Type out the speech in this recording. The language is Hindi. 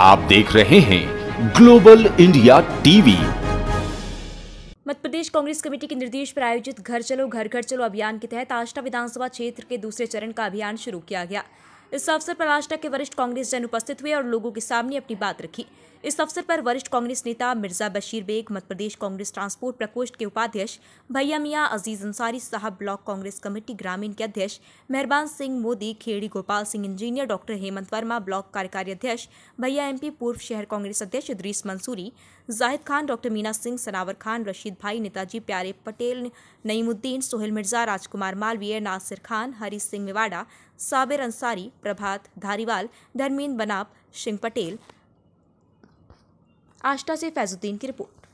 आप देख रहे हैं global India TV Madhya Pradesh Congress committee के निर्देश पर आयोजित घर चलो घर घर चलो अभियान के तहत आष्टा विधानसभा क्षेत्र के दूसरे चरण का अभियान शुरू किया गया इस अवसर पर आष्टा के वरिष्ठ कांग्रेस जन उपस्थित हुए और लोगों के सामने अपनी बात रखी इस अवसर पर वरिष्ठ कांग्रेस नेता मिर्जा बशीर बेग मध्य प्रदेश कांग्रेस ट्रांसपोर्ट प्रकोष्ठ के उपाध्यक्ष भैया मियाँ अजीज अंसारी साहब ब्लॉक कांग्रेस कमेटी ग्रामीण के अध्यक्ष Meharban Singh Modi Kheri Gopal Singh engineer doctor Hemant Verma block कार्यकारी अध्यक्ष भैया एमपी पूर्व शहर कांग्रेस अध्यक्ष इद्रीस मंसूरी जाहिद खान डॉक्टर मीना सिंह सनावर खान रशीद भाई नेताजी प्यारे पटेल नईमुद्दीन सोहेल मिर्जा राजकुमार मालवीय नासिर खान हरी सिंह मेवाड़ा साबिर अंसारी प्रभात धारीवाल धर्मेंद्र बनाप सिंह पटेल आष्टा से फैजुद्दीन की रिपोर्ट